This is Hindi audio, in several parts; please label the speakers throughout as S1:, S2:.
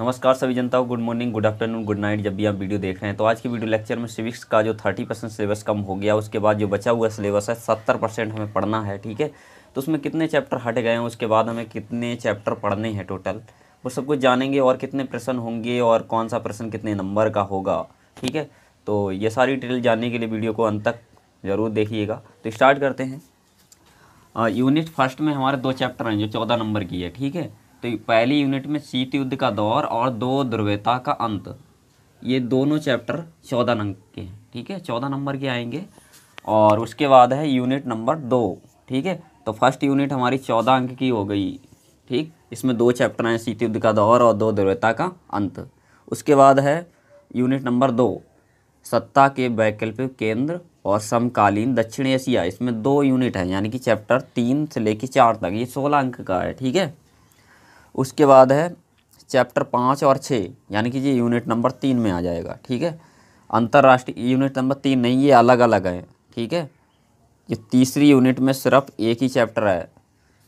S1: नमस्कार सभी जनताओं good morning good afternoon good night जब भी आप वीडियो देख रहे हैं तो आज की वीडियो लेक्चर में सिविक्स का जो थर्टी परसेंट सिलेबस कम हो गया उसके बाद जो बचा हुआ सिलेबस है सत्तर परसेंट हमें पढ़ना है ठीक है तो उसमें कितने चैप्टर हट गए हैं उसके बाद हमें कितने चैप्टर पढ़ने हैं टोटल वो सब कुछ जानेंगे और कितने प्रश्न होंगे और कौन सा प्रश्न कितने नंबर का होगा ठीक है तो ये सारी डिटेल जानने के लिए वीडियो को अंत तक ज़रूर देखिएगा तो स्टार्ट करते हैं यूनिट फर्स्ट में हमारे दो चैप्टर हैं जो चौदह नंबर की है ठीक है तो पहली यूनिट में शीत युद्ध का दौर और दो द्रव्यता का अंत ये दोनों चैप्टर चौदह नंबर के हैं ठीक है चौदह नंबर के आएंगे और उसके बाद है यूनिट नंबर दो ठीक है तो फर्स्ट यूनिट हमारी चौदह अंक की हो गई ठीक इसमें दो चैप्टर हैं शीत युद्ध का दौर और दो द्रव्यता का अंत उसके बाद है यूनिट नंबर दो सत्ता के वैकल्पिक केंद्र और समकालीन दक्षिण एशिया इसमें दो यूनिट हैं यानी कि चैप्टर तीन से लेकर चार तक ये सोलह अंक का है ठीक है उसके बाद है चैप्टर पाँच और छः यानी कि ये यूनिट नंबर तीन में आ जाएगा ठीक है अंतर्राष्ट्रीय यूनिट नंबर तीन नहीं ये अलग अलग है ठीक है ये तीसरी यूनिट में सिर्फ एक ही चैप्टर है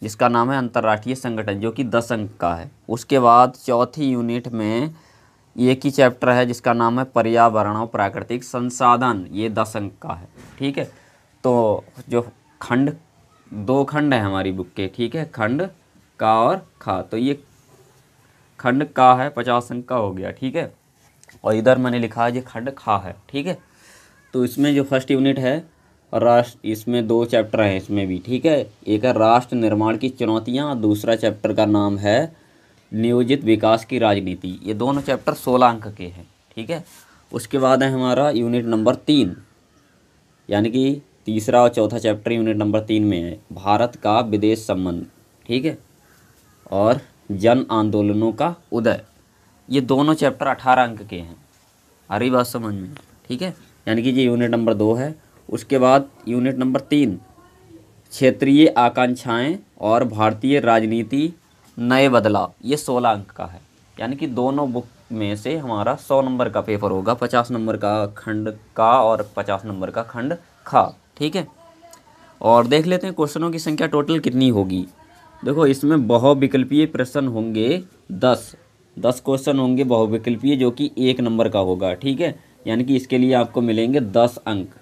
S1: जिसका नाम है अंतर्राष्ट्रीय संगठन जो कि दस अंक का है उसके बाद चौथी यूनिट में एक ही चैप्टर है जिसका नाम है पर्यावरण और प्राकृतिक संसाधन ये दस अंक का है ठीक है तो जो खंड दो खंड है हमारी बुक के ठीक है खंड का और खा तो ये खंड का है पचास अंक का हो गया ठीक है और इधर मैंने लिखा है ये खंड खा है ठीक है तो इसमें जो फर्स्ट यूनिट है राष्ट्र इसमें दो चैप्टर हैं इसमें भी ठीक है एक है राष्ट्र निर्माण की चुनौतियाँ दूसरा चैप्टर का नाम है नियोजित विकास की राजनीति ये दोनों चैप्टर सोलह अंक के हैं ठीक है उसके बाद है हमारा यूनिट नंबर तीन यानी कि तीसरा और चौथा चैप्टर यूनिट नंबर तीन में है भारत का विदेश संबंध ठीक है और जन आंदोलनों का उदय ये दोनों चैप्टर अठारह अंक के हैं आ रही बात समझ में ठीक है यानी कि ये यूनिट नंबर दो है उसके बाद यूनिट नंबर तीन क्षेत्रीय आकांक्षाएं और भारतीय राजनीति नए बदलाव ये सोलह अंक का है यानी कि दोनों बुक में से हमारा सौ नंबर का पेपर होगा पचास नंबर का खंड का और पचास नंबर का खंड खा ठीक है और देख लेते हैं क्वेश्चनों की संख्या टोटल कितनी होगी देखो इसमें बहुविकल्पीय प्रश्न होंगे दस दस क्वेश्चन होंगे बहुविकल्पीय जो कि एक नंबर का होगा ठीक है यानी कि इसके लिए आपको मिलेंगे दस अंक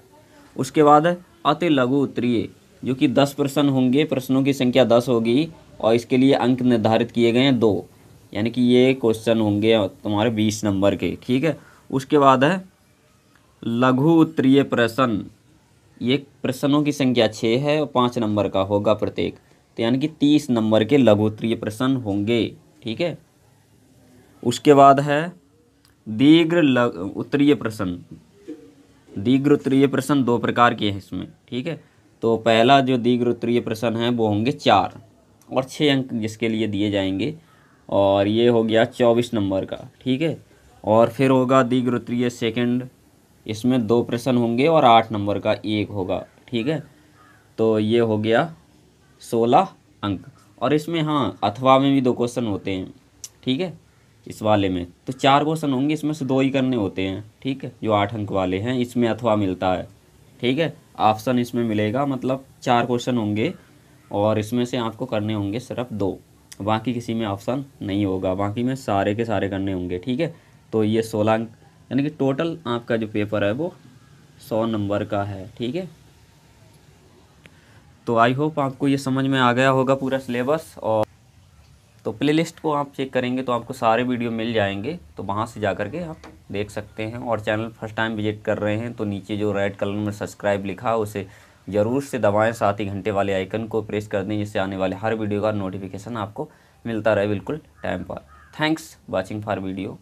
S1: उसके बाद अति लघु उत्तरीय जो कि दस प्रश्न होंगे प्रश्नों की संख्या दस होगी और इसके लिए अंक निर्धारित किए गए हैं दो यानी कि ये क्वेश्चन होंगे तुम्हारे बीस नंबर के ठीक है उसके बाद है लघु उत्तरीय प्रश्न ये प्रश्नों की संख्या छः है और पाँच नंबर का होगा प्रत्येक तो यानी कि तीस नंबर के लघुत्तरीय प्रश्न होंगे ठीक है उसके बाद है दीर्घ उत्तरीय प्रश्न दीर्घ उत्तरीय प्रश्न दो प्रकार के हैं इसमें ठीक है तो पहला जो दीर्घ उत्तरीय प्रश्न है वो होंगे चार और छः अंक जिसके लिए दिए जाएंगे और ये हो गया चौबीस नंबर का ठीक है और फिर होगा दीर्घ उत्तरीय सेकेंड इसमें दो प्रश्न होंगे और आठ नंबर का एक होगा ठीक है तो ये हो गया सोलह अंक और इसमें हाँ अथवा में भी दो क्वेश्चन होते हैं ठीक है इस वाले में तो चार क्वेश्चन होंगे इसमें से दो ही करने होते हैं ठीक है जो आठ अंक वाले हैं इसमें अथवा मिलता है ठीक है ऑप्शन इसमें मिलेगा मतलब चार क्वेश्चन होंगे और इसमें से आपको करने होंगे सिर्फ दो बाकी किसी में ऑप्शन नहीं होगा बाकी में सारे के सारे करने होंगे ठीक है तो ये सोलह अंक यानी कि टोटल आपका जो पेपर है वो सौ नंबर का है ठीक है तो आई होप आपको ये समझ में आ गया होगा पूरा सिलेबस और तो प्लेलिस्ट को आप चेक करेंगे तो आपको सारे वीडियो मिल जाएंगे तो वहाँ से जा के आप देख सकते हैं और चैनल फर्स्ट टाइम विजिट कर रहे हैं तो नीचे जो रेड कलर में सब्सक्राइब लिखा उसे ज़रूर से दबाएं साथ ही घंटे वाले आइकन को प्रेस कर दें जिससे आने वाले हर वीडियो का नोटिफिकेशन आपको मिलता रहे बिल्कुल टाइम पर थैंक्स वॉचिंग फॉर वीडियो